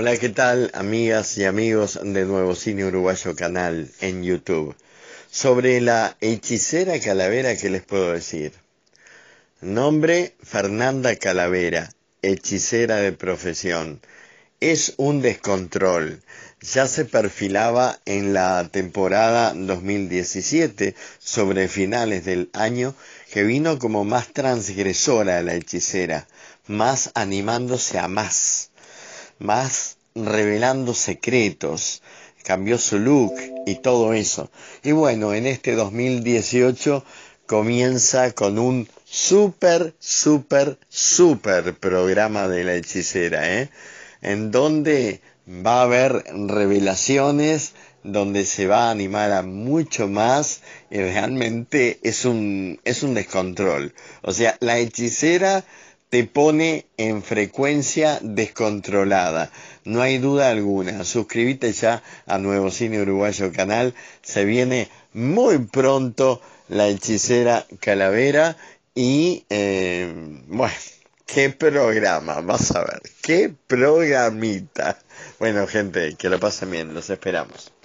Hola, ¿qué tal amigas y amigos de Nuevo Cine Uruguayo Canal en YouTube? Sobre la hechicera calavera, que les puedo decir? Nombre Fernanda Calavera, hechicera de profesión. Es un descontrol. Ya se perfilaba en la temporada 2017, sobre finales del año, que vino como más transgresora la hechicera, más animándose a más más revelando secretos, cambió su look y todo eso. Y bueno, en este 2018 comienza con un super, super, super programa de la hechicera, ¿eh? En donde va a haber revelaciones, donde se va a animar a mucho más y realmente es un, es un descontrol. O sea, la hechicera te pone en frecuencia descontrolada. No hay duda alguna. Suscríbete ya a Nuevo Cine Uruguayo Canal. Se viene muy pronto la hechicera Calavera y, eh, bueno, qué programa, vas a ver, qué programita. Bueno, gente, que lo pasen bien, los esperamos.